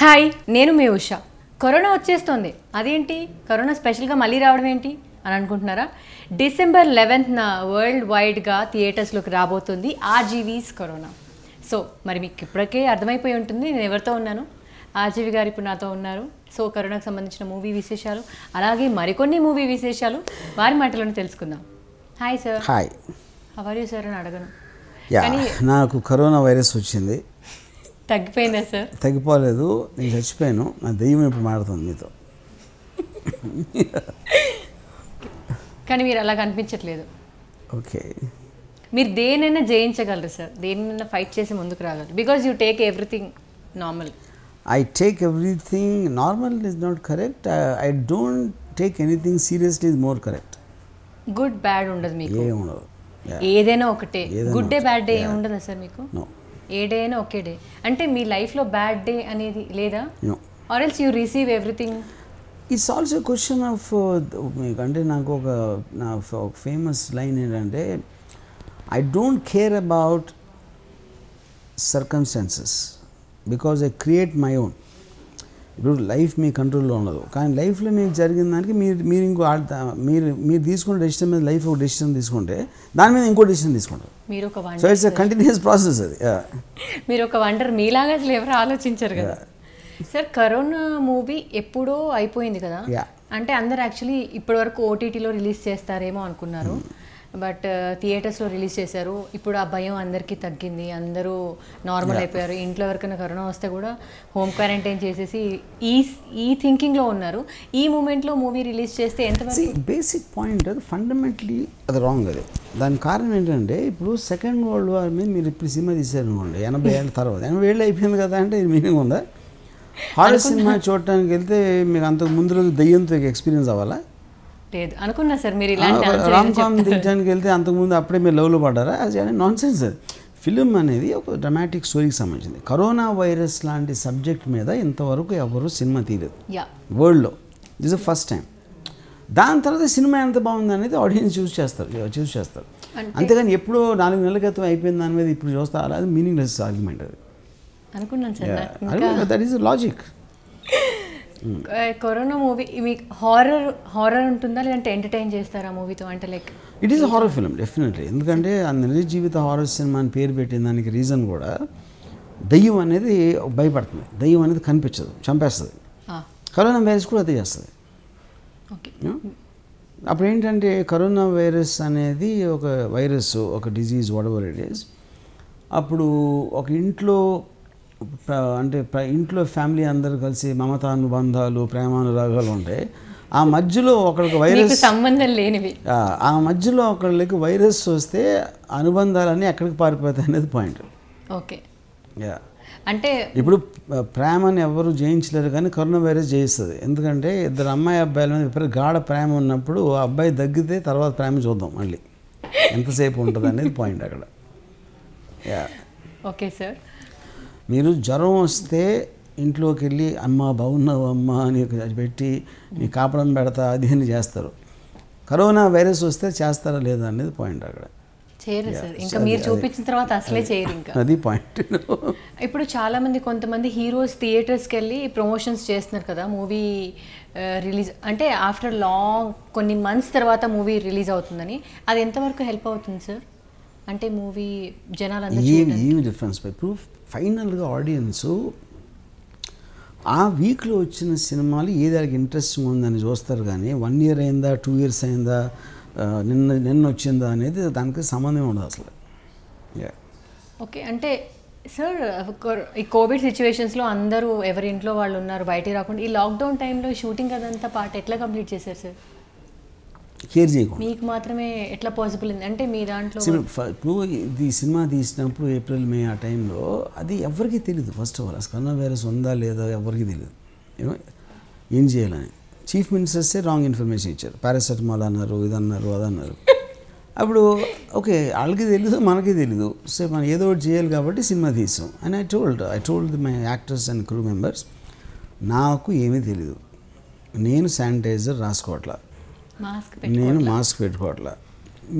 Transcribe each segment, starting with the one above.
Hi నేను మీ Usha corona వచ్చేస్తోంది అదేంటి కరోనా స్పెషల్గా మళ్ళీ రావడం ఏంటి అని అనుకుంటున్నారా డిసెంబర్ లెవెన్త్న వరల్డ్ వైడ్గా థియేటర్స్లోకి రాబోతుంది ఆర్జీవీస్ కరోనా సో మరి మీకు ఇప్పటికే అర్థమైపోయి ఉంటుంది నేను ఎవరితో ఉన్నాను ఆర్జీవి గారు ఇప్పుడు నాతో ఉన్నారు సో కరోనాకు సంబంధించిన మూవీ విశేషాలు అలాగే మరికొన్ని మూవీ విశేషాలు వారి మాటలను తెలుసుకుందాం hi sir hi how are you you sir అని అడగను కానీ నాకు కరోనా వైరస్ వచ్చింది తగ్గిపోయినా సార్ తగ్గిపోలేదు నేను చచ్చిపోయాను నా దెయ్యం ఇప్పుడు మారుతుంది మీతో కానీ మీరు అలా కనిపించట్లేదు ఓకే మీరు దేనైనా జయించగలరు సార్ దేనైనా ఫైట్ చేసి ముందుకు రాగలరు because you take everything normal I take everything normal is not correct I don't take anything seriously is more correct good bad ఉండదు మీకు ఏముండదు ఏదైనా ఒకటే గుడ్ డే బ్యాడ్ డే ఉండదా సార్ మీకు ఏ డే అయినా ఒకే డే అంటే మీ లైఫ్లో బ్యాడ్ డే అనేది లేదా or else you receive everything it's also question of అంటే నాకు ఒక నా ఫేమస్ లైన్ ఏంటంటే I don't care about circumstances because I create my own ఇప్పుడు లైఫ్ మీ కంట్రోల్లో ఉండదు కానీ లైఫ్లో మీకు జరిగిన దానికి మీరు మీరు ఇంకో మీరు మీరు తీసుకున్న డెసిషన్ మీద లైఫ్ ఒక డెసిషన్ తీసుకుంటే దాని మీద ఇంకో డెసిషన్ తీసుకుంటారు మీరు ఒక సో ఇట్స్ కంటిన్యూస్ ప్రాసెస్ అది మీరు ఒక వండర్ మీలాగా అసలు ఎవరు ఆలోచించారు కదా సార్ కరోనా మూవీ ఎప్పుడో అయిపోయింది కదా అంటే అందరు యాక్చువల్లీ ఇప్పటివరకు ఓటీటీలో రిలీజ్ చేస్తారేమో అనుకున్నారు hmm. బట్ థియేటర్స్లో రిలీజ్ చేశారు ఇప్పుడు ఆ భయం అందరికీ తగ్గింది అందరూ నార్మల్ అయిపోయారు ఇంట్లో ఎవరికైనా కరోనా వస్తే కూడా హోమ్ క్వారంటైన్ చేసేసి ఈ ఈ థింకింగ్లో ఉన్నారు ఈ మూమెంట్లో మూవీ రిలీజ్ చేస్తే ఎంత బేసిక్ పాయింట్ అది ఫండమెంటలీ అది రాంగ్ అది దాని కారణం ఏంటంటే ఇప్పుడు సెకండ్ వరల్డ్ వార్ మీద మీరు ఇప్పుడు సినిమా తీసారనుకోండి ఎనభై ఏళ్ళ తర్వాత ఎనభై ఏళ్ళు అయిపోయింది కదా అంటే ఇది మీనింగ్ ఉందా హారర్ సినిమా చూడటానికి వెళ్తే మీకు అంతకు ముందు రోజు దయ్యంతో ఎక్స్పీరియన్స్ అవ్వాలా లేదు అనుకున్నా సార్ మీరు రామ్ కామ్ వెళ్తే అంతకుముందు అప్పుడే మీరు లవ్లో పడ్డారా అది నాన్ సెన్స్ ఫిలిం అనేది ఒక డ్రమాటిక్ స్టోరీకి సంబంధించింది కరోనా వైరస్ లాంటి సబ్జెక్ట్ మీద ఇంతవరకు ఎవరు సినిమా తీయలేదు వరల్డ్లో దిస్ ఫస్ట్ టైం దాని తర్వాత సినిమా ఎంత బాగుంది అనేది ఆడియన్స్ చూస్ చేస్తారు చూస్ చేస్తారు అంతేగాని ఎప్పుడో నాలుగు నెలల క్రితం అయిపోయింది దాని మీద ఇప్పుడు చూస్తా అది మీనింగ్లెస్ ఆర్గ్యుమెంట్ అది అనుకున్నాను that is logic corona movie మీకు హారర్ హారర్ ఉంటుందా లేదంటే ఎంటర్టైన్ చేస్తారా ఆ మూవీతో అంటే like it is horror film definitely ఎందుకంటే ఆ నిజ జీవిత హారర్ సినిమా అని పేరు పెట్టిన దానికి రీజన్ కూడా దయ్యం అనేది భయపడుతుంది దయ్యం అనేది కనిపించదు చంపేస్తుంది కరోనా వైరస్ కూడా అదే చేస్తుంది అప్పుడు ఏంటంటే కరోనా వైరస్ అనేది ఒక వైరస్ ఒక disease whatever it is అప్పుడు ఒక ఇంట్లో అంటే ఇంట్లో ఫ్యామిలీ అందరు కలిసి మమతానుబంధాలు ప్రేమానురాగాలు ఉంటాయి ఆ మధ్యలో ఒకరికి వైరస్ సంబంధం లేనివి ఆ మధ్యలో ఒకళ్ళకి వైరస్ వస్తే అనుబంధాలన్నీ ఎక్కడికి పారిపోతాయి అనేది పాయింట్ ఓకే యా అంటే ఇప్పుడు ప్రేమని ఎవరు జయించలేరు కానీ కరోనా వైరస్ జయిస్తుంది ఎందుకంటే ఇద్దరు అమ్మాయి అబ్బాయిల మీద ఇప్పుడు గాఢ ప్రేమ ఉన్నప్పుడు ఆ అబ్బాయి తగ్గితే తర్వాత ప్రేమ చూద్దాం మళ్ళీ ఎంతసేపు ఉంటుంది అనేది పాయింట్ అక్కడ యా ఓకే సార్ మీరు జ్వరం వస్తే ఇంట్లోకి వెళ్ళి అమ్మ బాగున్నావు అమ్మ అని పెట్టి నీ కాపడం పెడతా అది అని చేస్తారు కరోనా వైరస్ వస్తే చేస్తారా లేదా అనేది పాయింట్ అక్కడ చేయరు సార్ ఇంకా మీరు చూపించిన తర్వాత అసలే చేయరు ఇంకా అది పాయింట్ ఇప్పుడు చాలామంది కొంతమంది హీరోస్ థియేటర్స్కి వెళ్ళి ప్రమోషన్స్ చేస్తున్నారు కదా మూవీ రిలీజ్ అంటే ఆఫ్టర్ లాంగ్ కొన్ని మంత్స్ తర్వాత మూవీ రిలీజ్ అవుతుందని అది ఎంతవరకు హెల్ప్ అవుతుంది సార్ అంటే మూవీ జనాలు ఏం ఏమి డిఫరెన్స్ ఇప్పుడు ఫైనల్గా ఆడియన్స్ ఆ వీక్లో వచ్చిన సినిమాలు ఏది ఇంట్రెస్టింగ్ ఉందని చూస్తారు కానీ వన్ ఇయర్ అయిందా టూ ఇయర్స్ అయిందా నిన్న నిన్న వచ్చిందా అనేది దానికి సంబంధం ఉండదు అసలు ఓకే అంటే సార్ ఈ కోవిడ్ సిచ్యువేషన్స్లో అందరూ ఎవరింట్లో వాళ్ళు ఉన్నారు బయటికి రాకుండా ఈ లాక్డౌన్ టైంలో షూటింగ్ అదంతా పాట ఎట్లా కంప్లీట్ చేశారు సార్ కేర్ చేయకూడదు మీకు మాత్రమే ఎట్లా పాసిబుల్ అంటే మీ దాంట్లో ఇప్పుడు ఇది సినిమా తీసినప్పుడు ఏప్రిల్ మే ఆ టైంలో అది ఎవరికి తెలియదు ఫస్ట్ ఆఫ్ ఆల్ అసలు కరోనా వైరస్ ఉందా లేదా ఎవరికి తెలియదు ఏం చేయాలని చీఫ్ మినిస్టర్సే రాంగ్ ఇన్ఫర్మేషన్ ఇచ్చారు పారాసెటమాల్ అన్నారు ఇది అన్నారు అది అన్నారు అప్పుడు ఓకే వాళ్ళకి తెలీదు మనకి తెలీదు సో మనం ఏదో ఒకటి చేయాలి కాబట్టి సినిమా తీసాం and I told I told my actors and crew members నాకు ఏమీ తెలీదు నేను శానిటైజర్ రాసుకోవట్లా నేను మాస్క్ పెట్టుకోవట్లా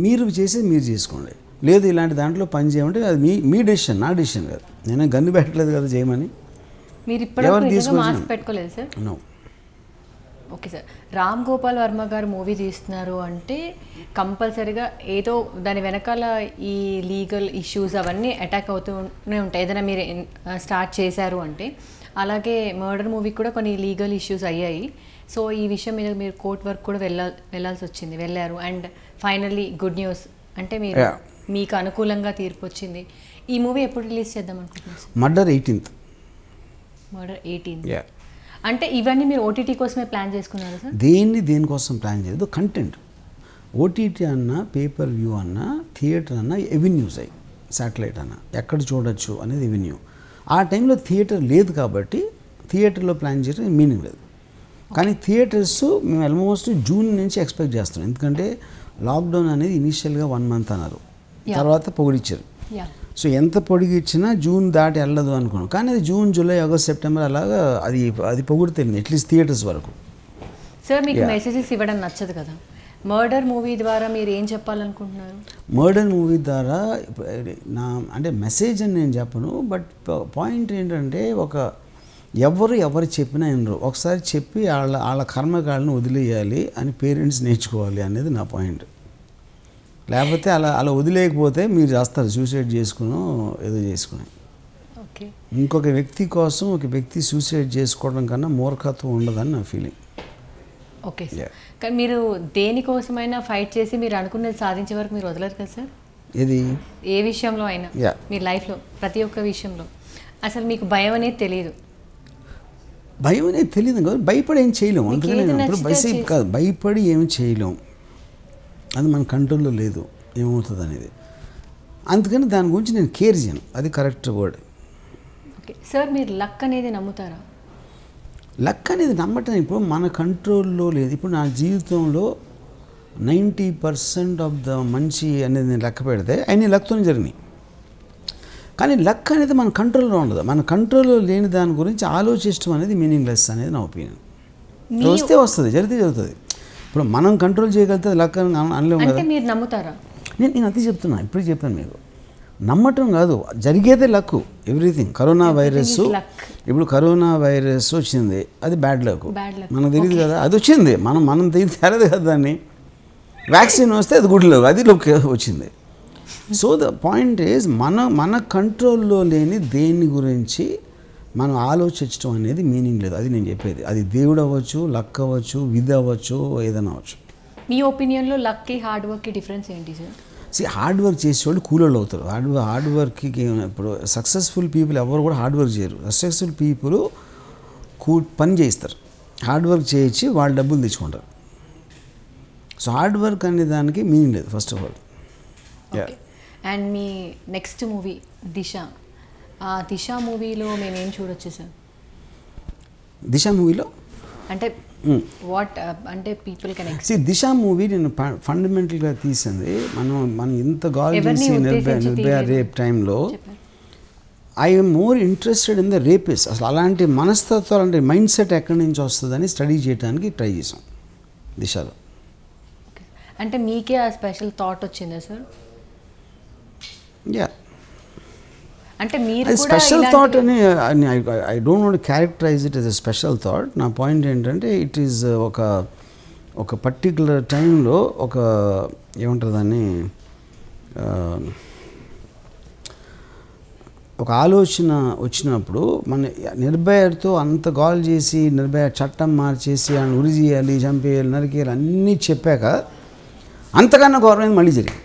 మీరు చేసేది మీరు చేసుకోండి లేదు ఇలాంటి దాంట్లో పని చేయమంటే అది మీ మీ డెసిషన్ నా డెసిషన్ కాదు నేను గన్ను పెట్టలేదు కదా చేయమని మీరు ఇప్పుడు మాస్క్ పెట్టుకోలేదు sir no okay sir Ram Gopal Varma garu movie తీస్తున్నారు అంటే కంపల్సరిగా ఏదో దాని వెనకాల ఈ లీగల్ ఇష్యూస్ అవన్నీ అటాక్ అవుతూనే ఉంటాయి ఏదైనా మీరు స్టార్ట్ చేశారు అంటే అలాగే మర్డర్ మూవీ కూడా కొన్ని లీగల్ ఇష్యూస్ అయ్యాయి సో ఈ విషయం మీద మీరు కోర్ట్ వరకు కూడా వెళ్ళా వెళ్ళాల్సి వచ్చింది వెళ్ళారు అండ్ ఫైనల్లీ గుడ్ న్యూస్ అంటే మీరు మీకు అనుకూలంగా తీర్పు వచ్చింది ఈ మూవీ ఎప్పుడు రిలీజ్ చేద్దాం అనుకుంటున్నారు మర్డర్ ఎయిటీన్త్ మర్డర్ ఎయిటీన్త్ అంటే ఇవన్నీ మీరు ఓటీటీ కోసమే ప్లాన్ చేసుకున్నారు సార్ దేన్ని దేనికోసం ప్లాన్ చేయదు కంటెంట్ ఓటీటీ అన్న పేపర్ వ్యూ అన్న థియేటర్ అన్న ఎవెన్యూస్ అయ్యి శాటిలైట్ అన్న ఎక్కడ చూడొచ్చు అనేది ఎవెన్యూ ఆ టైంలో థియేటర్ లేదు కాబట్టి థియేటర్లో ప్లాన్ చేయడం మీనింగ్ లేదు కానీ థియేటర్స్ మేము ఆల్మోస్ట్ జూన్ నుంచి ఎక్స్పెక్ట్ చేస్తున్నాం ఎందుకంటే లాక్డౌన్ అనేది ఇనీషియల్గా వన్ మంత్ అన్నారు తర్వాత పొగిడిచ్చారు సో ఎంత పొడిగిచ్చినా జూన్ దాటి వెళ్ళదు అనుకున్నాం కానీ అది జూన్ జూలై ఆగస్ట్ సెప్టెంబర్ అలాగా అది అది పొగుడుతుంది అట్లీస్ట్ థియేటర్స్ వరకు సార్ మీకు మెసేజెస్ ఇవ్వడం నచ్చదు కదా మర్డర్ మూవీ ద్వారా మీరు ఏం చెప్పాలనుకుంటున్నారు మర్డర్ మూవీ ద్వారా నా అంటే మెసేజ్ అని నేను చెప్పను బట్ పాయింట్ ఏంటంటే ఒక ఎవరు ఎవరు చెప్పినా వినరు ఒకసారి చెప్పి వాళ్ళ వాళ్ళ కర్మకాళ్ళని వదిలేయాలి అని పేరెంట్స్ నేర్చుకోవాలి అనేది నా పాయింట్ లేకపోతే అలా అలా వదిలేకపోతే మీరు చేస్తారు సూసైడ్ చేసుకుని ఏదో చేసుకుని ఇంకొక వ్యక్తి కోసం ఒక వ్యక్తి సూసైడ్ చేసుకోవడం కన్నా మూర్ఖత్వం ఉండదని నా ఫీలింగ్ ఓకే సార్ కానీ మీరు దేనికోసమైనా ఫైట్ చేసి మీరు అనుకున్నది సాధించే వరకు మీరు వదలరు కదా సార్ ఇది ఏ విషయంలో అయినా మీ లైఫ్లో ప్రతి ఒక్క విషయంలో అసలు మీకు భయం అనేది తెలియదు భయం అనేది తెలియదు కాదు భయపడి ఏం చేయలేము అందుకని భయసేపు కాదు భయపడి ఏమి చేయలేము అది మన కంట్రోల్లో లేదు ఏమవుతుంది అనేది అందుకని దాని గురించి నేను కేర్ చేయను అది కరెక్ట్ వర్డ్ సార్ మీరు లక్ అనేది నమ్ముతారా లక్ అనేది నమ్మటం ఇప్పుడు మన కంట్రోల్లో లేదు ఇప్పుడు నా జీవితంలో నైంటీ పర్సెంట్ ఆఫ్ ద మంచి అనేది నేను లెక్క పెడితే అన్ని లక్తోనే జరిగినాయి కానీ లక్ అనేది మన కంట్రోల్లో ఉండదు మన కంట్రోల్లో లేని దాని గురించి ఆలోచించడం అనేది మీనింగ్లెస్ అనేది నా ఒపీనియన్ వస్తే వస్తుంది జరిగితే జరుగుతుంది ఇప్పుడు మనం కంట్రోల్ చేయగలిగితే లక్ అని అనలేము కదా నేను నేను అంతే చెప్తున్నా ఇప్పుడు చెప్పాను మీకు నమ్మటం కాదు జరిగేదే లక్ ఎవ్రీథింగ్ కరోనా వైరస్ ఇప్పుడు కరోనా వైరస్ వచ్చింది అది బ్యాడ్ లక్ మనకు తెలియదు కదా అది వచ్చింది మనం మనం తెలియదు తెరదు కదా దాన్ని వ్యాక్సిన్ వస్తే అది గుడ్ లక్ అది లక్ వచ్చింది సో ద పాయింట్ ఈజ్ మన మన కంట్రోల్లో లేని దేని గురించి మనం ఆలోచించడం అనేది మీనింగ్ లేదు అది నేను చెప్పేది అది దేవుడు అవ్వచ్చు లక్ అవ్వచ్చు విధి అవ్వచ్చు ఏదైనా అవ్వచ్చు మీ ఒపీనియన్లో లక్కి హార్డ్ వర్క్కి డిఫరెన్స్ ఏంటి సార్ సి హార్డ్ వర్క్ చేసేవాళ్ళు కూలోళ్ళు అవుతారు హార్డ్ హార్డ్ వర్క్కి ఇప్పుడు సక్సెస్ఫుల్ పీపుల్ ఎవరు కూడా హార్డ్ వర్క్ చేయరు సక్సెస్ఫుల్ పీపుల్ కూ పని చేయిస్తారు హార్డ్ వర్క్ చేయించి వాళ్ళు డబ్బులు తెచ్చుకుంటారు సో హార్డ్ వర్క్ అనే దానికి మీనింగ్ లేదు ఫస్ట్ ఆఫ్ ఆల్ అండ్ మీ నెక్స్ట్ మూవీ దిశ ఆ దిశ మూవీలో మేమేం చూడొచ్చు సార్ దిశ మూవీలో అంటే వాట్ hmm. uh, అంటే people connect see Disha movie నేను ఫండమెంటల్గా తీసింది మనం మనం ఇంత గాలి చేసి నిర్భయ నిర్భయ రేప్ టైంలో I'm more interested in the rapists అసలు అలాంటి మనస్తత్వాలు అంటే మైండ్ సెట్ ఎక్కడి నుంచి వస్తుందని స్టడీ చేయడానికి ట్రై చేసాం దిశలో అంటే మీకే ఆ స్పెషల్ థాట్ వచ్చిందా సార్ యా స్పెషల్ థాట్ అని I don't not characterize it as a special thought నా పాయింట్ ఏంటంటే ఇట్ ఈస్ ఒక ఒక పర్టికులర్ టైంలో ఒక ఏమంటారు దాన్ని ఒక ఆలోచన వచ్చినప్పుడు మన నిర్భయతో అంత గోల్ చేసి నిర్భయ చట్టం మార్చేసి ఆయన ఉరి చేయాలి చంపేయాలి నరికేయాలి అన్నీ చెప్పాక అంతకన్నా గౌరవం మళ్ళీ జరిగింది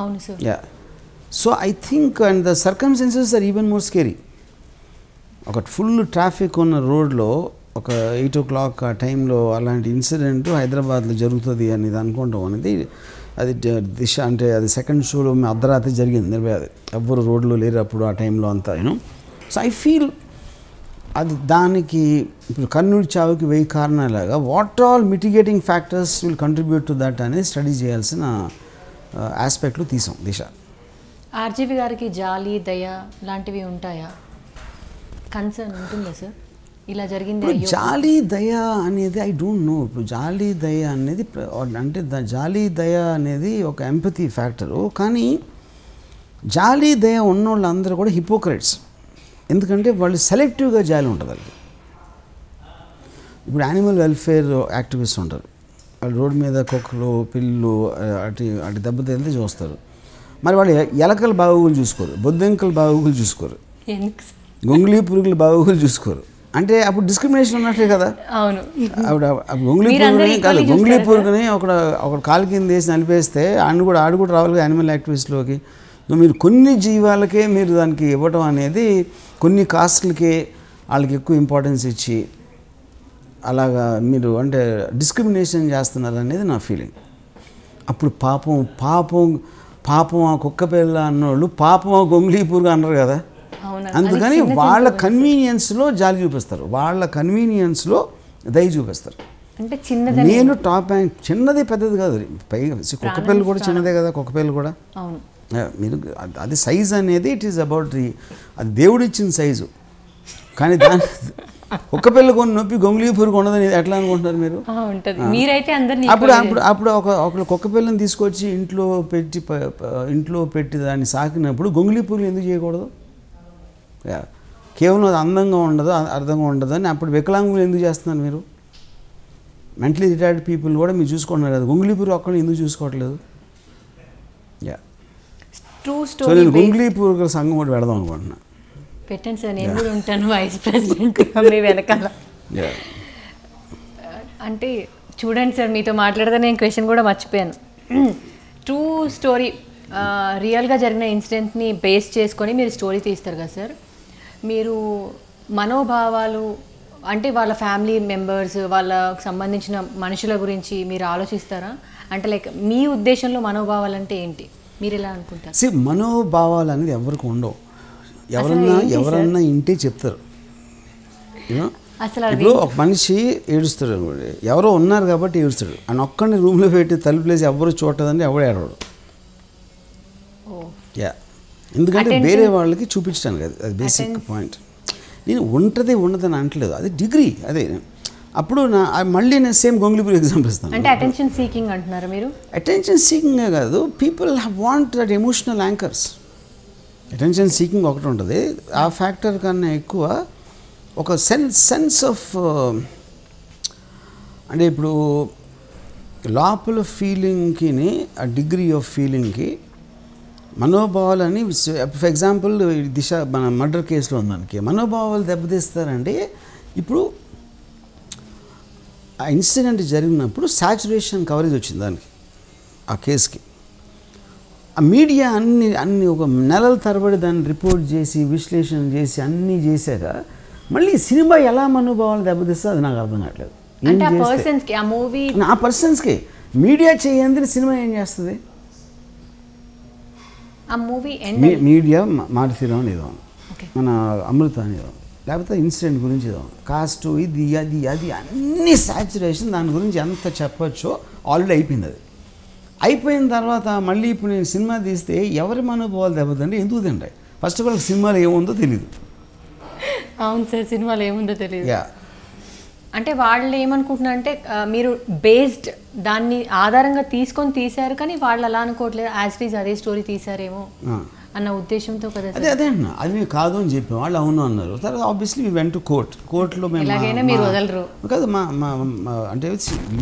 అవును sir yeah so I think and the circumstances are even more scary ఒక ఫుల్ ట్రాఫిక్ ఉన్న రోడ్లో ఒక ఎయిట్ ఓ క్లాక్ ఆ టైంలో అలాంటి ఇన్సిడెంట్ హైదరాబాద్లో జరుగుతుంది అని అనుకుంటాం అనేది అది దిశ అంటే అది సెకండ్ షోలో మేము అర్ధరాత్రి జరిగింది నిర్భయ అది ఎవ్వరు రోడ్లో లేరు అప్పుడు ఆ టైంలో అంతా యూనో సో ఐ ఫీల్ అది దానికి ఇప్పుడు కర్నూలు చావుకి వెయ్యి కారణాలుగా what all mitigating factors will contribute to that అనేది స్టడీ చేయాల్సిన ఆస్పెక్ట్లు తీసాం దిశ ఆర్జీవి గారికి జాలి దయ లాంటివి ఉంటాయా కన్సర్న్ ఉంటుందా సార్ ఇలా జరిగింది జాలి దయ అనేది ఐ డోంట్ నో ఇప్పుడు జాలి దయ అనేది అంటే జాలి దయ అనేది ఒక ఎంపతి ఫ్యాక్టరు కానీ జాలి దయ ఉన్న వాళ్ళందరూ కూడా హిపోక్రెట్స్ ఎందుకంటే వాళ్ళు సెలెక్టివ్గా జాలి ఉంటుంది వాళ్ళకి ఇప్పుడు యానిమల్ వెల్ఫేర్ యాక్టివిస్ట్ ఉంటారు వాళ్ళు రోడ్డు మీద కుక్కలు పిల్లు అటు అటు వెళ్తే చూస్తారు మరి వాళ్ళు ఎలకలు బాగోగులు చూసుకోరు బొద్దింకల బాగోగులు చూసుకోరు గొంగులి పురుగులు బాగోగులు చూసుకోరు అంటే అప్పుడు డిస్క్రిమినేషన్ ఉన్నట్లే కదా అవును గొంగులి పురుగుని కాదు గొంగులి పురుగుని ఒక ఒక కాలు కింద వేసి నలిపేస్తే ఆయన కూడా ఆడు కూడా రావాలి యానిమల్ యాక్టివిస్ట్లోకి మీరు కొన్ని జీవాలకే మీరు దానికి ఇవ్వటం అనేది కొన్ని కాస్ట్లకే వాళ్ళకి ఎక్కువ ఇంపార్టెన్స్ ఇచ్చి అలాగా మీరు అంటే డిస్క్రిమినేషన్ చేస్తున్నారు అనేది నా ఫీలింగ్ అప్పుడు పాపం పాపం పాపం ఆ కుక్క పిల్ల అన్నోళ్ళు పాపం ఆ గొంగులీపూర్గా అన్నారు కదా అందుకని వాళ్ళ కన్వీనియన్స్లో జాలి చూపిస్తారు వాళ్ళ కన్వీనియన్స్లో దయ చూపిస్తారు అంటే చిన్న నేను టాప్ ర్యాంక్ చిన్నది పెద్దది కాదు పైగా కుక్క పిల్లలు కూడా చిన్నదే కదా కుక్క పిల్లలు కూడా మీరు అది సైజ్ అనేది ఇట్ ఈస్ అబౌట్ ది అది దేవుడిచ్చిన సైజు కానీ దాని ఒక్క పిల్ల కొన్ని నొప్పి గొంగులీ పురుగు ఉండదని ఎట్లా అనుకుంటున్నారు మీరు అప్పుడు అప్పుడు అప్పుడు ఒక ఒక కుక్క పిల్లని తీసుకొచ్చి ఇంట్లో పెట్టి ఇంట్లో పెట్టి దాన్ని సాకినప్పుడు గొంగులీ పురుగులు ఎందుకు చేయకూడదు కేవలం అది అందంగా ఉండదు అర్థంగా ఉండదు అని అప్పుడు వికలాంగులు ఎందుకు చేస్తున్నారు మీరు మెంటలీ రిటైర్డ్ పీపుల్ కూడా మీరు చూసుకుంటున్నారు కదా గొంగులీ పురుగు ఒక్కడిని ఎందుకు చూసుకోవట్లేదు యా ట్రూ స్టోరీ గొంగులి పురుగుల సంఘం కూడా పెడదాం అనుకుంటున్నాను పెట్టండి సార్ నేను కూడా ఉంటాను వైస్ ప్రెసిడెంట్ మీ వెనకాల uh, అంటే చూడండి సార్ మీతో మాట్లాడితే నేను క్వశ్చన్ కూడా మర్చిపోయాను ట్రూ స్టోరీ రియల్గా జరిగిన ఇన్సిడెంట్ని బేస్ చేసుకొని మీరు స్టోరీ తీస్తారు కదా సార్ మీరు మనోభావాలు అంటే వాళ్ళ ఫ్యామిలీ మెంబర్స్ వాళ్ళకు సంబంధించిన మనుషుల గురించి మీరు ఆలోచిస్తారా అంటే లైక్ మీ ఉద్దేశంలో మనోభావాలు అంటే ఏంటి మీరు ఎలా అనుకుంటారు మనోభావాలు అనేది ఎవరికి ఉండవు ఎవరన్నా ఎవరన్నా ఇంటే చెప్తారు ఇప్పుడు ఒక మనిషి ఏడుస్తాడు అనుకోండి ఎవరో ఉన్నారు కాబట్టి ఏడుస్తాడు ఆయన ఒక్కడిని రూమ్లో పెట్టి తలుపులేసి ఎవరు చూడదని ఎవరు ఏడవడు యా ఎందుకంటే వేరే వాళ్ళకి చూపించడానికి అది అది బేసిక్ పాయింట్ నేను ఉంటది అని అనట్లేదు అది డిగ్రీ అదే అప్పుడు నా మళ్ళీ నేను సేమ్ గొంగులిపూర్ ఎగ్జాంపుల్ ఇస్తాను అంటే అటెన్షన్ సీకింగ్ అంటున్నారు మీరు అటెన్షన్ సీకింగ్ కాదు people want that emotional anchors attention seeking ఒకటి ఉంటుంది ఆ ఫ్యాక్టర్ కన్నా ఎక్కువ ఒక సెన్స్ సెన్స్ ఆఫ్ అంటే ఇప్పుడు లోపల ఫీలింగ్కి ఆ డిగ్రీ ఆఫ్ ఫీలింగ్కి మనోభావాలని ఫర్ ఎగ్జాంపుల్ దిశ మన మర్డర్ కేసులో ఉంది మనకి మనోభావాలు దెబ్బతీస్తారంటే ఇప్పుడు ఆ ఇన్సిడెంట్ జరిగినప్పుడు సాచురేషన్ కవరేజ్ వచ్చింది దానికి ఆ కేసుకి ఆ మీడియా అన్ని అన్ని ఒక నెలల తరబడి దాన్ని రిపోర్ట్ చేసి విశ్లేషణ చేసి అన్నీ చేశాక మళ్ళీ సినిమా ఎలా మనోభావాలు దెబ్బతిస్తే అది నాకు అర్థం కావట్లేదు ఆ పర్సన్స్కి మీడియా చేయందని సినిమా ఏం చేస్తుంది మీడియా మారుతీరం ఏదో మన అమృత ఏదో లేకపోతే ఇన్సిడెంట్ గురించి ఏదో కాస్ట్ ఇది అది అది అన్ని సాచురేషన్ దాని గురించి ఎంత చెప్పచ్చో ఆల్రెడీ అయిపోయింది అది అయిపోయిన తర్వాత మళ్ళీ ఇప్పుడు నేను సినిమా తీస్తే ఎవరి మనోభావాలు దెబ్బతండి ఎందుకు తిండి ఫస్ట్ ఆఫ్ ఆల్ సినిమాలు ఏముందో తెలియదు అవును సార్ సినిమాలు ఏముందో తెలియదు అంటే వాళ్ళు ఏమనుకుంటున్నారు అంటే మీరు బేస్డ్ దాన్ని ఆధారంగా తీసుకొని తీశారు కానీ వాళ్ళు అలా అనుకోవట్లేదు యాజ్ ఇట్ ఈజ్ అదే స్టోరీ తీశారేమో అన్న ఉద్దేశంతో కదా అదే అదే అన్న అది మేము కాదు అని చెప్పాం వాళ్ళు అవును అన్నారు తర్వాత ఆబ్వియస్లీ వెంట కోర్ట్ కోర్టులో మేము మీరు వదలరు కాదు మా అంటే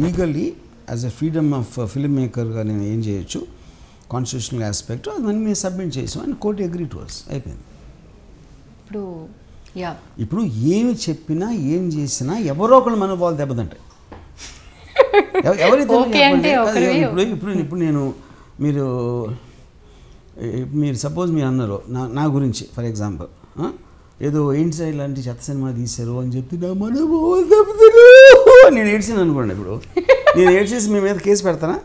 legally as a freedom of film మేకర్గా నేను ఏం చేయొచ్చు కాన్స్టిట్యూషనల్ ఆస్పెక్ట్ అవన్నీ మేము సబ్మిట్ చేసాం అండ్ కోర్టు అగ్రీ టు అయిపోయింది ఇప్పుడు ఇప్పుడు ఏమి చెప్పినా ఏం చేసినా ఎవరో ఒకళ్ళు మనోభావాలు దెబ్బతింటాయి ఎవరైతే ఇప్పుడు ఇప్పుడు ఇప్పుడు నేను మీరు మీరు సపోజ్ మీరు అన్నారు నా నా గురించి ఫర్ ఎగ్జాంపుల్ ఏదో ఏంటి సైడ్ ఇలాంటి చెత్త సినిమా తీశారు అని చెప్తే నా మనోభావాలు దెబ్బతిను నేను ఏడ్చాను అనుకోండి ఇప్పుడు నేను ఏడ్ చేసి మీ మీద కేసు పెడతానా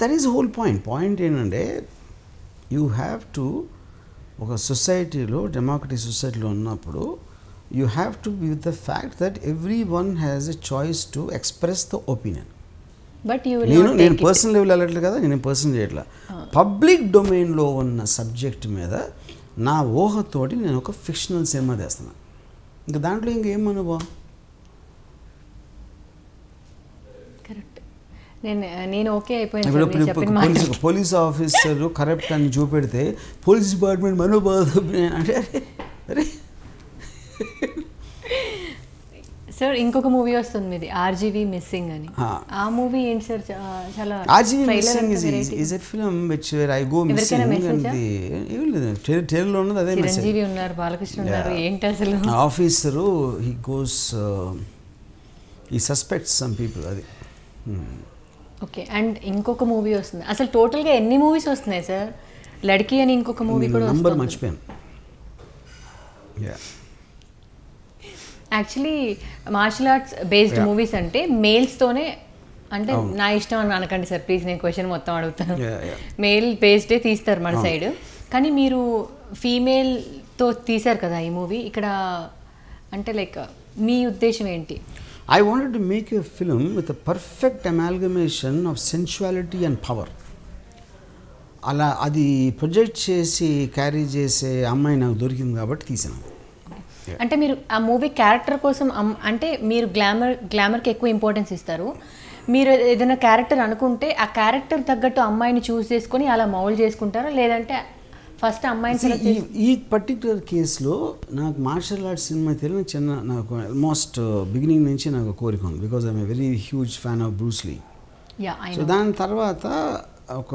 that is whole point point ఏంటంటే యూ హ్యావ్ టు ఒక సొసైటీలో డెమోక్రటిక్ సొసైటీలో ఉన్నప్పుడు you have to be the fact that every one has a choice to express the opinion but నేను నేను పర్సనల్ లెవెల్ వెళ్ళట్లేదు కదా నేను పర్సనల్ చేయట్లా పబ్లిక్ uh. డొమైన్లో ఉన్న సబ్జెక్ట్ మీద నా ఊహతోటి నేను ఒక ఫిక్షనల్ సినిమా తెస్తున్నాను ఇంకా దాంట్లో ఇంకేం అనుభవం నేను ఓకే అయిపోయింది పోలీస్ ఆఫీసర్ కరప్ట్ అని చూపెడితే పోలీస్ డిపార్ట్మెంట్ మనోబాధ అంటే అరే సార్ ఇంకొక మూవీ వస్తుంది మీది ఆర్జీవి మిస్సింగ్ అని ఆ మూవీ ఏంటి సార్ చాలా RGV missing is is a film which where I go missing and the ఏం ట్రైలర్ లో ఉన్నది అదే మెసేజ్ చిరంజీవి ఉన్నారు బాలకృష్ణ ఉన్నారు ఏంటి అసలు officer he goes he suspects some people అది hmm. ఓకే అండ్ ఇంకొక మూవీ వస్తుంది అసలు టోటల్గా ఎన్ని మూవీస్ వస్తున్నాయి సార్ లడ్కీ అని ఇంకొక మూవీ కూడా నంబర్ మర్చిపోయాను actually martial arts based movies అంటే మేల్స్తోనే అంటే నా ఇష్టం అని అనకండి సార్ ప్లీజ్ నేను క్వశ్చన్ మొత్తం అడుగుతాను మేల్ బేస్డే తీస్తారు మన సైడ్ కానీ మీరు ఫీమేల్తో తీశారు కదా ఈ మూవీ ఇక్కడ అంటే లైక్ మీ ఉద్దేశం ఏంటి I want to make a film with a perfect amalgamation of sensuality and power అలా అది ప్రొజెక్ట్ చేసి క్యారీ చేసే అమ్మాయి నాకు దొరికింది కాబట్టి తీసాను అంటే మీరు ఆ మూవీ క్యారెక్టర్ కోసం అంటే మీరు గ్లామర్ గ్లామర్కి ఎక్కువ ఇంపార్టెన్స్ ఇస్తారు మీరు ఏదైనా క్యారెక్టర్ అనుకుంటే ఆ క్యారెక్టర్ తగ్గట్టు అమ్మాయిని చూస్ చేసుకొని అలా మౌల్ చేసుకుంటారా లేదంటే ఫస్ట్ అమ్మాయి ఈ పర్టికులర్ కేసులో నాకు మార్షల్ ఆర్ట్స్ సినిమా తెలియని చిన్న నాకు ఆల్మోస్ట్ బిగినింగ్ నుంచి నాకు కోరిక ఉంది because I'm very huge fan of Bruce Lee so దాని తర్వాత ఒక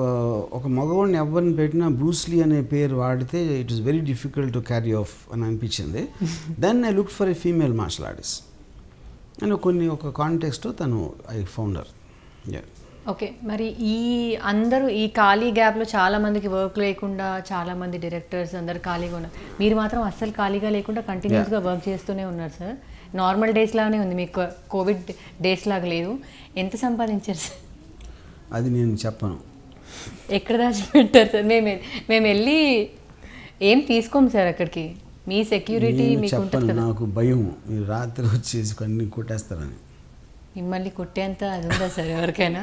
ఒక మగవాడిని ఎవరిని పెట్టినా బ్రూస్లీ అనే పేరు వాడితే it is very difficult to carry off అని అనిపించింది then I look for a female martial artist అని కొన్ని ఒక కాంటెక్స్ట్ తను ఐ ఫౌండర్ యా ఓకే మరి ఈ అందరూ ఈ ఖాళీ గ్యాప్లో చాలామందికి వర్క్ లేకుండా చాలామంది డైరెక్టర్స్ అందరు ఖాళీగా ఉన్నారు మీరు మాత్రం అస్సలు ఖాళీగా లేకుండా కంటిన్యూస్గా వర్క్ చేస్తూనే ఉన్నారు సార్ నార్మల్ డేస్ లాగానే ఉంది మీకు కోవిడ్ డేస్ లాగా లేదు ఎంత సంపాదించారు సార్ అది నేను చెప్పను ఎక్కడ దాచిపెట్టారు సార్ మేము మేము వెళ్ళి ఏం తీసుకోము సార్ అక్కడికి మీ సెక్యూరిటీ చెప్పను నాకు భయం మీరు రాత్రి వచ్చేసి కొన్ని కొట్టేస్తారని మిమ్మల్ని కొట్టేంత అది ఉందా సార్ ఎవరికైనా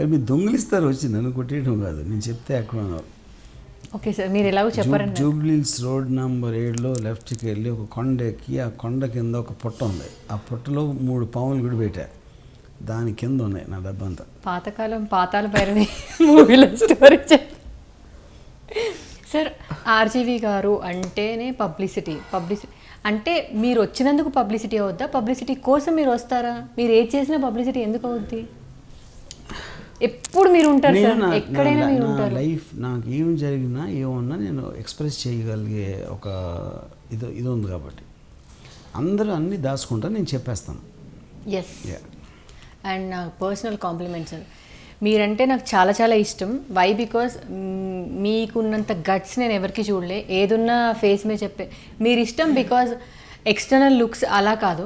కానీ మీరు దొంగిలిస్తారు వచ్చి నన్ను కొట్టేయడం కాదు నేను చెప్తే అక్కడ ఓకే సార్ మీరు ఎలాగో చెప్పారు జూబ్లీస్ రోడ్ నెంబర్ ఏడులో లెఫ్ట్కి వెళ్ళి ఒక కొండ ఎక్కి ఆ కొండ కింద ఒక పొట్ట ఉంది ఆ పొట్టలో మూడు పాములు గుడి పెట్టారు దాని కింద ఉన్నాయి నా డబ్బు అంతా పాతకాలం పాతాల భైరవి మూవీలో స్టోరీ సార్ ఆర్జీవి గారు అంటేనే పబ్లిసిటీ పబ్లిసిటీ అంటే మీరు వచ్చినందుకు పబ్లిసిటీ అవుద్దా పబ్లిసిటీ కోసం మీరు వస్తారా మీరు ఏ చేసినా పబ్లిసిటీ ఎందుకు అవుద్ది ఎప్పుడు మీరు ఉంటారు ఎక్కడైనా ఉంటారు లైఫ్ నాకు ఏం జరిగినా ఏమన్నా నేను ఎక్స్ప్రెస్ చేయగలిగే ఒక ఇది ఇది ఉంది కాబట్టి అందరూ అన్ని దాచుకుంటా నేను చెప్పేస్తాను ఎస్ అండ్ నా పర్సనల్ కాంప్లిమెంట్స్ మీరంటే నాకు చాలా చాలా ఇష్టం వై బికాస్ మీకున్నంత గట్స్ నేను ఎవరికి చూడలే ఏదున్నా ఫేస్ మీద చెప్పే మీరు ఇష్టం బికాస్ ఎక్స్టర్నల్ లుక్స్ అలా కాదు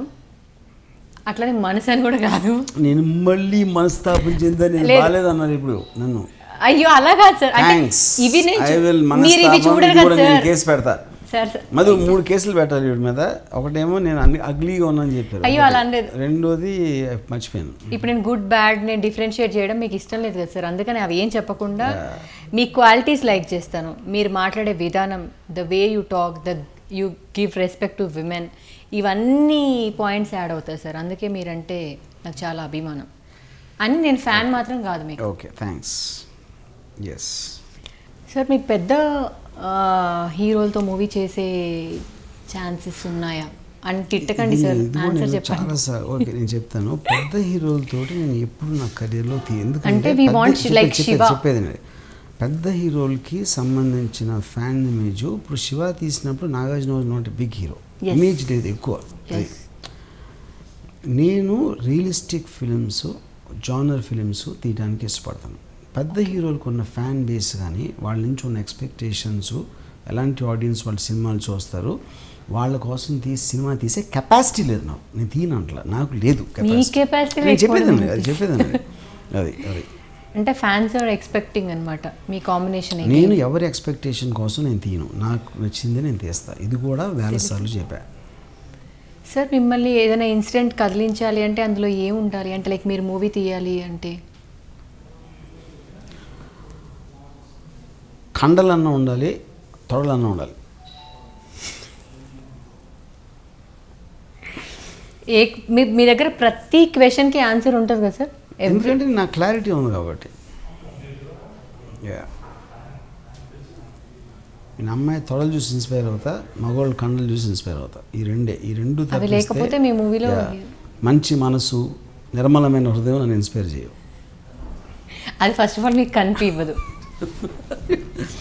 అట్లనే మనసు అని కూడా కాదు నేను మళ్ళీ మనస్తాపం చెందని బాగాలేదన్నారు ఇప్పుడు నన్ను అయ్యో అలా కాదు సార్ ఇవి ఇవి కేసు పెడతా మధు మూడు కేసులు పెట్టాలి వీడి మీద ఒకటేమో నేను అన్ని అగ్లీగా ఉన్నాను చెప్పారు అయ్యో అలా అనలేదు రెండోది మర్చిపోయాను ఇప్పుడు నేను గుడ్ బ్యాడ్ నేను డిఫరెన్షియేట్ చేయడం మీకు ఇష్టం లేదు కదా సార్ అందుకని అవి ఏం చెప్పకుండా మీ క్వాలిటీస్ లైక్ చేస్తాను మీరు మాట్లాడే విధానం the way you talk the you give respect to women ఇవన్నీ పాయింట్స్ యాడ్ అవుతాయి సార్ అందుకే మీరంటే నాకు చాలా అభిమానం అని నేను ఫ్యాన్ మాత్రం కాదు మీకు ఓకే థ్యాంక్స్ ఎస్ సార్ మీకు పెద్ద హీరోలతో మూవీ చేసే ఛాన్సెస్ ఉన్నాయా అని తిట్టకండి సార్ ఆన్సర్ సార్ ఓకే నేను చెప్తాను పెద్ద హీరోలతో నేను ఎప్పుడు నా కెరీర్లో ఎందుకంటే వి వాంట్ లైక్ శివ చెప్పేది పెద్ద హీరోలకి సంబంధించిన ఫ్యాన్ ఇమేజ్ ఇప్పుడు శివ తీసినప్పుడు Nagarjuna was not big hero మించినది ఎక్కువ నేను రియలిస్టిక్ ఫిలిమ్స్ జానర్ ఫిలిమ్స్ తీయడానికి ఇష్టపడతాను పెద్ద హీరోలకు ఉన్న ఫ్యాన్ బేస్ కానీ వాళ్ళ నుంచి ఉన్న ఎక్స్పెక్టేషన్స్ ఎలాంటి ఆడియన్స్ వాళ్ళ సినిమాలు చూస్తారు వాళ్ళ కోసం తీసి సినిమా తీసే కెపాసిటీ లేదు నాకు నేను తీయను నాకు లేదు చెప్పేదండి అది చెప్పేదండి అది అది అంటే ఫ్యాన్స్ ఆర్ ఎక్స్పెక్టింగ్ అనమాట మీ కాంబినేషన్ నేను ఎవరి ఎక్స్పెక్టేషన్ కోసం నేను తీయను నాకు నచ్చింది నేను తీస్తా ఇది కూడా వేల సార్లు చెప్పా సార్ మిమ్మల్ని ఏదైనా ఇన్సిడెంట్ కదిలించాలి అంటే అందులో ఏముండాలి ఉండాలి అంటే లైక్ మీరు మూవీ తీయాలి అంటే కండలన్న ఉండాలి తొడలన్న ఉండాలి ఏ మీ దగ్గర ప్రతి క్వశ్చన్కి ఆన్సర్ ఉంటుంది కదా సార్ ఎందుకంటే నా క్లారిటీ ఉంది కాబట్టి నేను అమ్మాయి తొడలు చూసి ఇన్స్పైర్ అవుతా మగవాళ్ళు కండలు చూసి ఇన్స్పైర్ అవుతా ఈ రెండే ఈ రెండు లేకపోతే మీ మూవీలో మంచి మనసు నిర్మలమైన హృదయం నన్ను ఇన్స్పైర్ చేయవు అది ఫస్ట్ ఆఫ్ ఆల్ మీకు ఇవ్వదు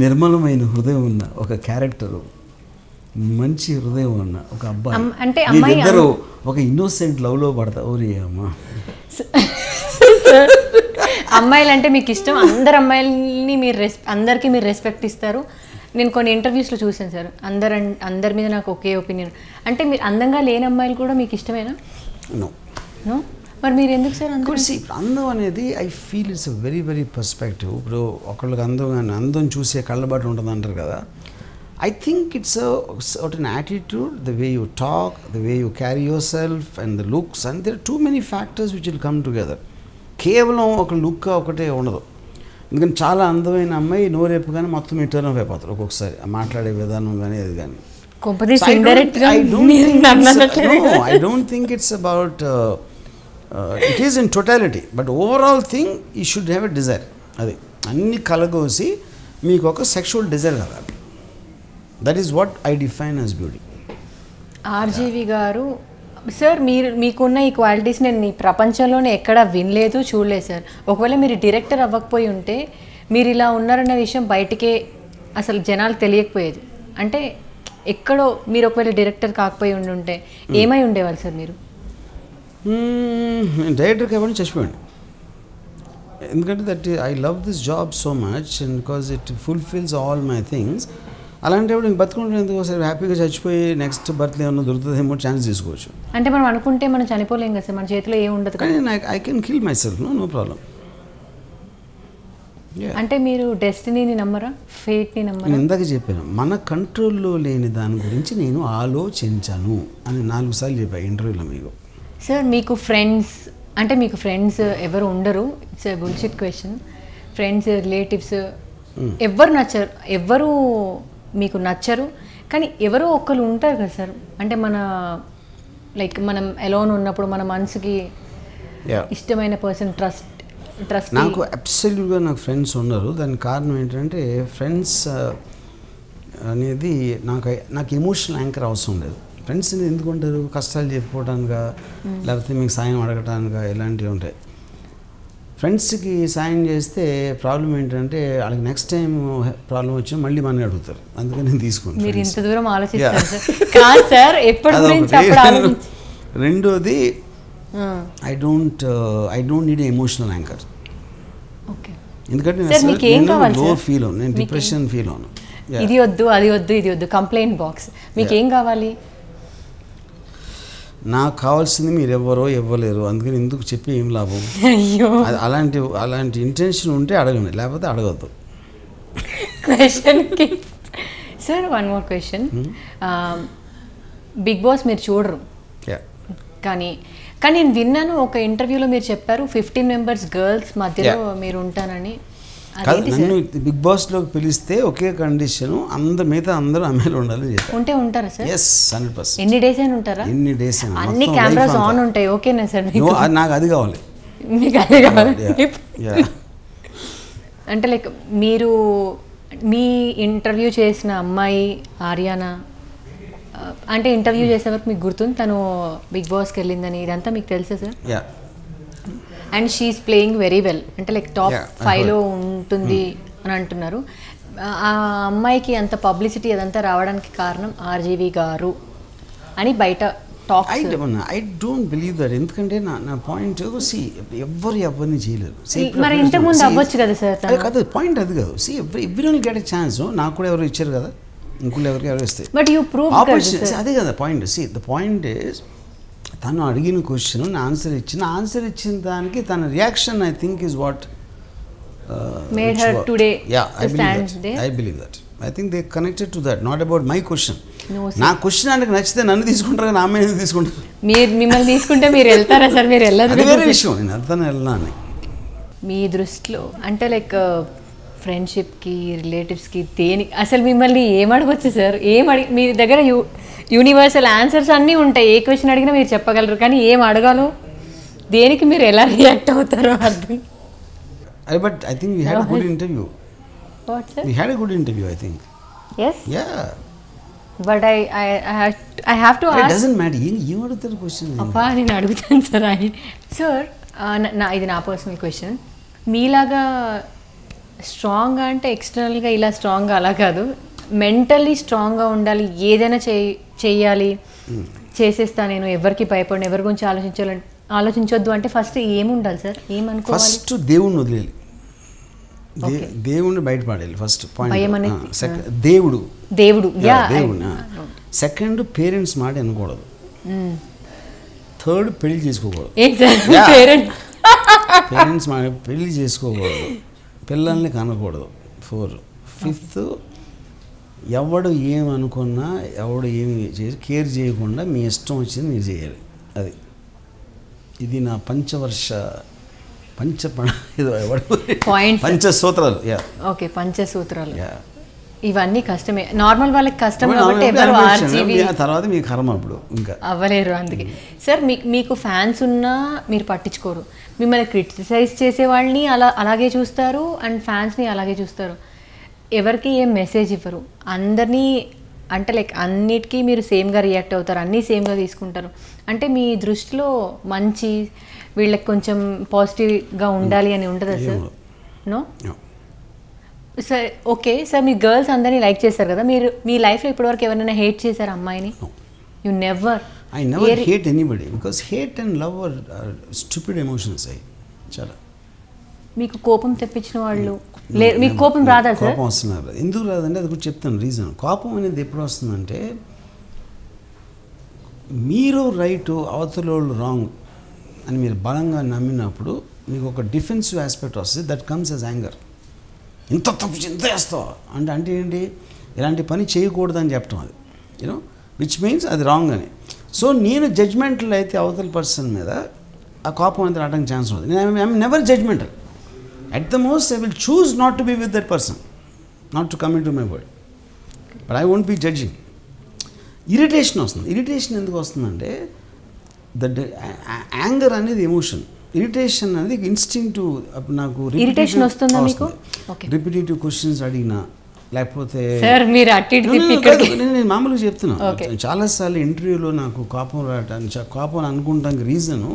నిర్మలమైన హృదయం ఉన్న ఒక క్యారెక్టరు మంచి హృదయం అన్న ఒక అబ్బాయి అంటే ఇద్దరు ఒక ఇన్నోసెంట్ లవ్ లో పడతా ఓరి అమ్మా అమ్మాయిలు అంటే మీకు ఇష్టం అందరు అమ్మాయిల్ని మీరు రెస్ అందరికీ మీరు రెస్పెక్ట్ ఇస్తారు నేను కొన్ని ఇంటర్వ్యూస్లో చూసాను సార్ అందరు అందరి మీద నాకు ఒకే ఒపీనియన్ అంటే మీరు అందంగా లేని అమ్మాయిలు కూడా మీకు ఇష్టమేనా నో నో మరి మీరు ఎందుకు సార్ అందం అనేది I feel it's very very perspective ఇప్పుడు ఒకళ్ళకి అందం కానీ అందం చూసే కళ్ళబాటు ఉంటుంది అంటారు కదా I think it's a certain attitude, the way you talk, the way you carry yourself, and the looks, and there are too many factors which will come కేవలం ఒక లుక్ ఒకటే ఉండదు ఎందుకంటే చాలా అందమైన అమ్మాయి నోరేపు కానీ మొత్తం ఇంటర్నో అయిపోతారు ఒక్కొక్కసారి మాట్లాడే విధానం కానీ అది కానీ I don't think it's about it is in totality but overall thing you should have a desire అది అన్ని కలగోసి మీకు ఒక సెక్షువల్ డిజైర్ కదా that is what I define as beauty RGV garu sir మీరు మీకున్న ఈ క్వాలిటీస్ నేను ఈ ప్రపంచంలోనే ఎక్కడ వినలేదు చూడలేదు సార్ ఒకవేళ మీరు డైరెక్టర్ అవ్వకపోయి ఉంటే మీరు ఇలా ఉన్నారన్న విషయం బయటికే అసలు జనాలు తెలియకపోయేది అంటే ఎక్కడో మీరు ఒకవేళ డైరెక్టర్ కాకపోయి ఉండి ఉంటే hmm. ఏమై ఉండేవారు సార్ మీరు డైరెక్టర్ hmm, కాబట్టి చచ్చిపోయాను ఎందుకంటే that I love this job so much and it fulfils all my things అలాంటప్పుడు నేను బతుకుంటే ఎందుకు ఒకసారి హ్యాపీగా చచ్చిపోయి నెక్స్ట్ బర్త్డే ఏమన్నా ఏమో ఛాన్స్ తీసుకోవచ్చు అంటే మనం అనుకుంటే మనం చనిపోలేం కదా సార్ మన చేతిలో ఏమి ఉండదు కానీ I can kill myself no no problem అంటే మీరు డెస్టినీని నమ్మరా ఫేట్ని నమ్మరా ఇందాక చెప్పాను మన కంట్రోల్లో లేని దాని గురించి నేను ఆలోచించను అని నాలుగు సార్లు చెప్పాను ఇంటర్వ్యూలో మీకు సార్ మీకు ఫ్రెండ్స్ అంటే మీకు ఫ్రెండ్స్ ఎవరు ఉండరు it's bullshit question friends relatives ఎవరు నచ్చరు ఎవరు మీకు నచ్చరు కానీ ఎవరో ఒక్కరు ఉంటారు కదా సార్ అంటే మన లైక్ మనం ఎలోన్ ఉన్నప్పుడు మన మనసుకి ఇష్టమైన పర్సన్ ట్రస్ట్ ట్రస్ట్ నాకు అబ్సల్యూట్గా నాకు ఫ్రెండ్స్ ఉన్నారు దానికి కారణం ఏంటంటే ఫ్రెండ్స్ uh, అనేది నాకు నాకు ఎమోషనల్ యాంకర్ అవసరం లేదు ఫ్రెండ్స్ ఎందుకుంటారు కష్టాలు చెప్పుకోవడానికి hmm. లేకపోతే మీకు సాయం అడగటానికి ఇలాంటివి ఉంటాయి ఫ్రెండ్స్కి సాయం చేస్తే ప్రాబ్లం ఏంటంటే వాళ్ళకి నెక్స్ట్ టైం ప్రాబ్లం వచ్చినా మళ్ళీ మనం అడుగుతారు అందుకని నేను తీసుకున్నాను మీరు ఇంత దూరం ఆలోచిస్తారు రెండోది I don't I don't need emotional anchor ఎందుకంటే నేను లో ఫీల్ అవును నేను డిప్రెషన్ ఫీల్ అవును ఇది వద్దు అది వద్దు ఇది వద్దు కంప్లైంట్ బాక్స్ మీకు ఏం కావాలి నాకు కావాల్సింది మీరు ఎవ్వరో ఇవ్వలేరు అందుకని ఎందుకు చెప్పి ఏం లాభం అలాంటి అలాంటి ఇంటెన్షన్ ఉంటే అడగండి లేకపోతే అడగద్దు క్వశ్చన్కి sir one more question Bigg Boss మీరు చూడరు కానీ కానీ నేను విన్నాను ఒక ఇంటర్వ్యూలో మీరు చెప్పారు ఫిఫ్టీన్ మెంబర్స్ గర్ల్స్ మధ్యలో మీరు ఉంటానని కాదు నన్ను బిగ్ బాస్లోకి పిలిస్తే ఒకే కండిషన్ అందరి మిగతా అందరూ అమ్మాయిలు ఉండాలి చెప్పారు ఉంటే ఉంటారా సార్ ఎస్ హండ్రెడ్ పర్సెంట్ ఎన్ని డేస్ అయినా ఉంటారా ఎన్ని డేస్ అన్ని కెమెరాస్ ఆన్ ఉంటాయి ఓకేనా సార్ నాకు అది కావాలి మీకు అది కావాలి అంటే లైక్ మీరు మీ ఇంటర్వ్యూ చేసిన అమ్మాయి ఆర్యానా అంటే ఇంటర్వ్యూ చేసే వరకు మీకు గుర్తుంది తను బిగ్ బాస్కి వెళ్ళిందని ఇదంతా మీకు తెలుసా sir and she's playing very well అంటే లైక్ టాప్ ఫైవ్లో ఉంటుంది hmm. అని అంటున్నారు ఆ అమ్మాయికి అంత పబ్లిసిటీ అదంతా రావడానికి కారణం ఆర్జీవి గారు అని బయట talk I I don't believe that ఎందుకంటే నా నా పాయింట్ సి ఎవరు ఎవరిని చేయలేరు మరి ఇంతకుముందు అవ్వచ్చు కదా సార్ కాదు పాయింట్ అది కాదు సి ఎవరి ఎవ్రీ గెట్ ఛాన్స్ నాకు కూడా ఎవరు ఇచ్చారు కదా ఇంకోళ్ళు ఎవరికి ఎవరు ఇస్తే బట్ యూ ప్రూవ్ అదే కదా point see the point is తను అడిగిన క్వశ్చన్ ఆన్సర్ ఇచ్చిన ఆన్సర్ ఇచ్చిన దానికి తన reaction I think is what today yeah I believe that I I think they connected to that not about my question నా question ఆయనకు నచ్చితే నన్ను తీసుకుంటారు నా మీద తీసుకుంటారు మీరు మిమ్మల్ని తీసుకుంటే మీరు వెళ్తారా సార్ మీరు వెళ్ళారు వేరే విషయం నేను వెళ్తాను వెళ్ళాను మీ దృష్టిలో అంటే లైక్ uh, ఫ్రెండ్షిప్కి రిలేటివ్స్కి దేని అసలు మిమ్మల్ని ఏం అడగొచ్చు సార్ ఏం అడిగి మీ దగ్గర యూ యూనివర్సల్ ఆన్సర్స్ అన్నీ ఉంటాయి ఏ క్వశ్చన్ అడిగినా మీరు చెప్పగలరు కానీ ఏం అడగాలో దేనికి మీరు ఎలా రియాక్ట్ అవుతారో అర్థం but I think we had good interview we had good interview I think yes yeah but I I I have to ask doesn't matter ఏం ఏం అడుగుతారు క్వశ్చన్ అబ్బా నేను అడుగుతాను సార్ ఐ సార్ నా ఇది నా పర్సనల్ క్వశ్చన్ మీలాగా స్ట్రాంగ్ అంటే ఎక్స్టర్నల్గా ఇలా స్ట్రాంగ్ అలా కాదు మెంటల్లీ స్ట్రాంగ్గా ఉండాలి ఏదైనా చేయాలి చేసేస్తా నేను ఎవరికి భయపడిన ఎవరి గురించి ఆలోచించాలని ఆలోచించొద్దు అంటే ఫస్ట్ ఏముండాలి సార్ ఏమనుకో ఫస్ట్ దేవుణ్ణి వదిలేయాలి దేవుణ్ణి బయటపడాలి ఫస్ట్ దేవుడు దేవుడు దేవుడు సెకండ్ పేరెంట్స్ మాట అనకూడదు థర్డ్ పెళ్లి చేసుకోకూడదు పేరెంట్స్ మాట పెళ్లి చేసుకోకూడదు పిల్లల్ని కనకూడదు ఫోర్ ఫిఫ్త్ ఎవడు ఏమనుకున్నా ఎవడు ఏమి చేసి కేర్ చేయకుండా మీ ఇష్టం వచ్చింది మీరు చేయాలి అది ఇది నా పంచవర్ష పంచ పంచ సూత్రాలు యా ఓకే పంచ సూత్రాలు యా ఇవన్నీ కష్టమే నార్మల్ వాళ్ళకి కష్టం కాబట్టి ఎవరు కర్మ ఇప్పుడు ఇంకా అవ్వలేరు అందుకే సార్ మీకు మీకు ఫ్యాన్స్ ఉన్నా మీరు పట్టించుకోరు మిమ్మల్ని క్రిటిసైజ్ చేసే వాళ్ళని అలా అలాగే చూస్తారు అండ్ ఫ్యాన్స్ని అలాగే చూస్తారు ఎవరికి ఏం మెసేజ్ ఇవ్వరు అందరినీ అంటే లైక్ అన్నిటికీ మీరు సేమ్గా రియాక్ట్ అవుతారు అన్నీ సేమ్గా తీసుకుంటారు అంటే మీ దృష్టిలో మంచి వీళ్ళకి కొంచెం పాజిటివ్గా ఉండాలి అని ఉంటుందా sir no sir okay sir మీ గర్ల్స్ అందరినీ లైక్ చేశారు కదా మీరు మీ లైఫ్లో ఇప్పటివరకు ఎవరైనా హేట్ చేశారు అమ్మాయిని you never I never hate anybody because hate and love are stupid emotions అయ్యి చాలా మీకు కోపం తెప్పించిన వాళ్ళు మీకు కోపం రాదా సార్ కోపం వస్తున్నారు ఎందుకు రాదంటే అది కూడా చెప్తాను రీజన్ కోపం అనేది ఎప్పుడు వస్తుందంటే మీరు రైట్ అవతల వాళ్ళు రాంగ్ అని మీరు బలంగా నమ్మినప్పుడు మీకు ఒక డిఫెన్సివ్ ఆస్పెక్ట్ వస్తుంది దట్ కమ్స్ యాజ్ యాంగర్ ఇంత తప్పు ఇంత చేస్తావు అంటే అంటే ఏంటి ఇలాంటి పని చేయకూడదని చెప్పటం అది యూనో విచ్ మీన్స్ అది రాంగ్ అని సో నేను జడ్జ్మెంటల్ అయితే అవతల పర్సన్ మీద ఆ కోపం అంతా రావడానికి ఛాన్స్ ఉంది నేను I'm never judgmental at the most I will choose not to be with that person not to come to my word but I won't be judging irritation వస్తుంది ఇరిటేషన్ ఎందుకు వస్తుందంటే ద యాంగర్ అనేది emotion irritation అనేది instinctive నాకు irritation వస్తుందా మీకు repetitive questions అడిగినా లేకపోతే మీరు నేను మామూలుగా చెప్తున్నా చాలాసార్లు ఇంటర్వ్యూలో నాకు కోపం రావడానికి కోపం అనుకుంటానికి రీజను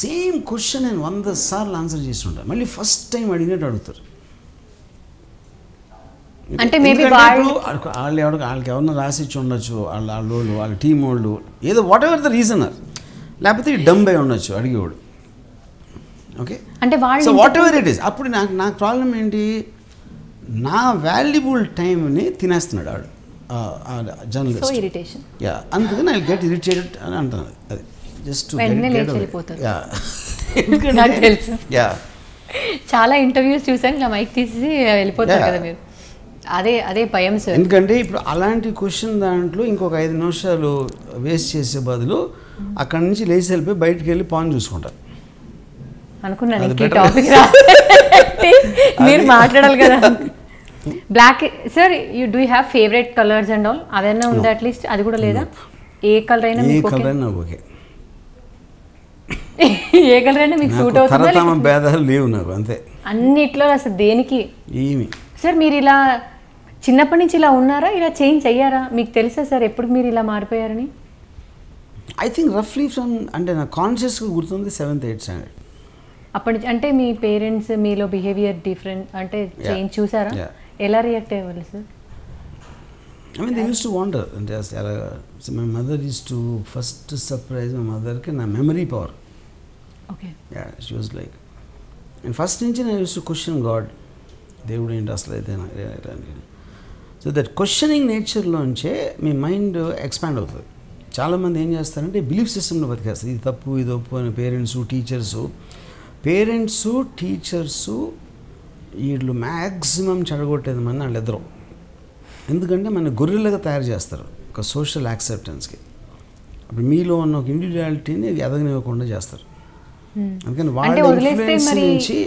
సేమ్ క్వశ్చన్ నేను వంద సార్లు ఆన్సర్ చేస్తుంటాను మళ్ళీ ఫస్ట్ టైం అడిగినట్టు అడుగుతారు అంటే మేబీ వాళ్ళు వాళ్ళకి ఎవరన్నా రాసిచ్చు ఉండొచ్చు వాళ్ళ వాళ్ళు వాళ్ళ టీం వాళ్ళు ఏదో వాట్ ఎవర్ ద రీజన్ లేకపోతే డంబ్ అయి ఉండొచ్చు అడిగేవాడు ఓకే అంటే so whatever it is అప్పుడు నాకు నాకు ప్రాబ్లం ఏంటి నా వాల్యుబుల్ టైంని తినేస్తున్నాడు ఆడు జర్నలిస్ట్ యా అందుకని ఐ గెట్ ఇరిటేటెడ్ అని అంటున్నాను అది జస్ట్ యా చాలా ఇంటర్వ్యూస్ చూసాను నా మైక్ తీసి వెళ్ళిపోతారు కదా మీరు అదే అదే భయం సార్ ఎందుకంటే ఇప్పుడు అలాంటి క్వశ్చన్ దాంట్లో ఇంకొక ఐదు నిమిషాలు వేస్ట్ చేసే బదులు అక్కడ నుంచి లేచి వెళ్ళిపోయి బయటికి వెళ్ళి పాన్ చూసుకుంటారు అనుకున్నాను టాపిక్ మీరు మాట్లాడాలి కదా black sir you do have favourite colours and all అదైనా ఉంది అట్లీస్ట్ అది కూడా లేదా ఏ కలర్ అయినా ఏ కలర్ అయినా ఓకే ఏ కలర్ అయినా మీకు సూట్ అవుతుంది భేదాలు లేవు నాకు అంతే అన్నిట్లో అసలు దేనికి ఏమి సార్ మీరు ఇలా చిన్నప్పటి నుంచి ఇలా ఉన్నారా ఇలా చేంజ్ అయ్యారా మీకు తెలుసా సార్ ఎప్పుడు మీరు ఇలా మారిపోయారని ఐ థింక్ రఫ్లీ ఫ్రమ్ అంటే నా కాన్షియస్గా గుర్తుంది సెవెంత్ ఎయిత్ స్టాండర్డ్ అప్పటి అంటే మీ పేరెంట్స్ మీలో బిహేవియర్ డిఫరెంట్ అంటే చేంజ్ చూసారా ఎలా రియాక్ట్ అయ్యేవాళ్ళు sir I mean uh, mother used to wonder అంటే అలా so my mother is to first surprise మా మదర్కి నా memory power okay like and first నుంచి నేను యూస్ టు క్వశ్చన్ గాడ్ దేవుడు ఏంటి అసలు అయితే సో దట్ క్వశ్చనింగ్ నేచర్లోంచే మీ మైండ్ ఎక్స్పాండ్ అవుతుంది చాలామంది ఏం చేస్తారంటే బిలీఫ్ సిస్టమ్లో బతికేస్తారు ఇది తప్పు ఇది ఒప్పు అని పేరెంట్స్ టీచర్స్ పేరెంట్స్ టీచర్స్ వీళ్ళు మ్యాక్సిమం చెడగొట్టేది మన వాళ్ళిద్దరూ ఎందుకంటే మన గొర్రెలుగా తయారు చేస్తారు ఒక సోషల్ యాక్సెప్టెన్స్కి అప్పుడు మీలో ఉన్న ఒక ఇండివిజువాలిటీని ఎదగనివ్వకుండా చేస్తారు అందుకని వాళ్ళ ఇన్ఫ్లుయెన్స్ నుంచి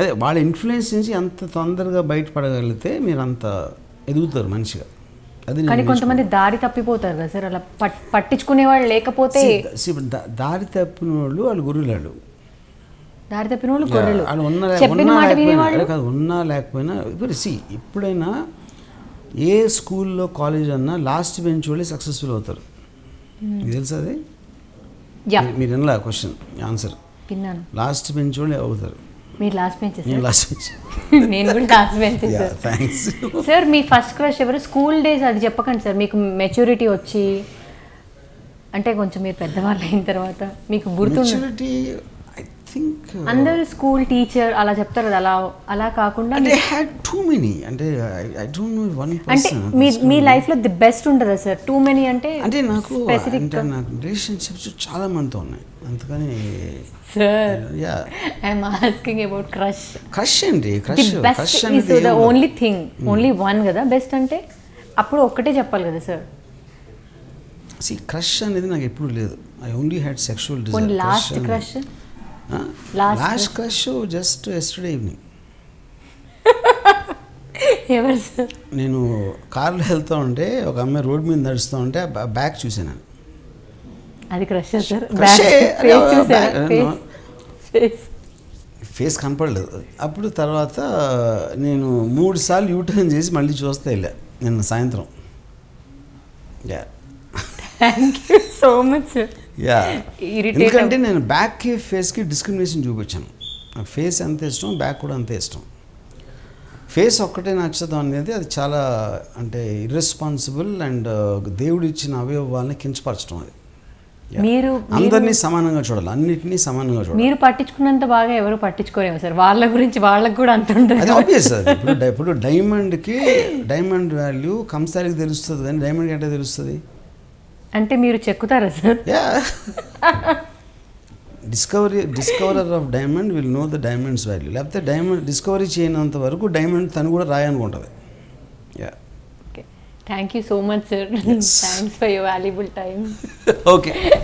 అదే వాళ్ళ ఇన్ఫ్లుయెన్స్ నుంచి ఎంత తొందరగా బయటపడగలిగితే మీరు అంత ఎదుగుతారు మనిషిగా కానీ కొంతమంది దారి తప్పిపోతారు కదా సార్ అలా పట్టించుకునే వాళ్ళు లేకపోతే దారి తప్పిన వాళ్ళు వాళ్ళు గురువులు దారి తప్పిన వాళ్ళు వాళ్ళు ఉన్నా లేకపోయినా ఇప్పుడు సి ఎప్పుడైనా ఏ స్కూల్లో కాలేజ్ అన్నా లాస్ట్ బెంచ్ వాళ్ళే సక్సెస్ఫుల్ అవుతారు మీకు తెలుసా అది మీరు వినలా క్వశ్చన్ ఆన్సర్ లాస్ట్ బెంచ్ వాళ్ళే అవుతారు మీరు లాస్ట్ బెంచ్ నేను లాస్ట్ బెంచ్ నేను కూడా last bench sir thanks sir మీ ఫస్ట్ క్రష్ ఎవరు స్కూల్ డేస్ అది చెప్పకండి సార్ మీకు మెచ్యూరిటీ వచ్చి అంటే కొంచెం మీరు పెద్దవాళ్ళు అయిన తర్వాత మీకు గుర్తు మెచ్యూరిటీ థింక్ uh, అందరు స్కూల్ టీచర్ అలా చెప్తారు కదా అలా అలా కాకుండా అంటే హ్యాడ్ టూ మెనీ అంటే ఐ డోంట్ నో వన్ అంటే మీ మీ లైఫ్ లో ది బెస్ట్ ఉంటుందా సార్ టూ మెనీ అంటే అంటే నాకు అంటే నాకు రిలేషన్షిప్స్ చాలా మంది ఉన్నాయి అందుకని sir yeah I am asking about crush crush అండి క్రష్ క్రష్ అంటే the only thing only one కదా బెస్ట్ అంటే అప్పుడు ఒక్కటే చెప్పాలి కదా సార్ సి క్రష్ అనేది నాకు ఎప్పుడు లేదు I only had sexual desire last crush last crush just yesterday evening sir నేను కార్లో వెళ్తూ ఉంటే ఒక అమ్మాయి రోడ్ మీద నడుస్తూ ఉంటే బ్యాగ్ చూసాను అది క్రష్ ఫేస్ కనపడలేదు అప్పుడు తర్వాత నేను మూడు సార్లు యూటర్న్ చేసి మళ్ళీ చూస్తే వెళ్ళా నిన్న సాయంత్రం yeah thank you so much yeah ఎందుకంటే నేను బ్యాక్కి ఫేస్కి డిస్క్రిమినేషన్ చూపించాను ఫేస్ ఎంత ఇష్టం బ్యాక్ కూడా అంతే ఇష్టం ఫేస్ ఒక్కటే నచ్చదు అనేది అది చాలా అంటే ఇర్రెస్పాన్సిబుల్ అండ్ uh, దేవుడు ఇచ్చిన అవయవాల్ని కించపరచడం అది మీరు అందరినీ సమానంగా చూడాలి అన్నిటినీ సమానంగా చూడాలి మీరు పట్టించుకున్నంత బాగా ఎవరు పట్టించుకోలేము సార్ వాళ్ళ గురించి వాళ్ళకి కూడా అంత ఉంటుంది అది ఆబ్వియస్ సార్ ఇప్పుడు ఇప్పుడు డైమండ్కి డైమండ్ వాల్యూ కంసారికి తెలుస్తుంది కానీ డైమండ్కి అంటే తెలుస్తుంది అంటే మీరు చెక్కుతారా sir discovery discoverer of diamond will know the diamonds value లేకపోతే డైమండ్ డిస్కవరీ చేయనంత వరకు డైమండ్ తను కూడా రాయనుకుంటుంది yeah thank you so much sir thanks for your valuable time okay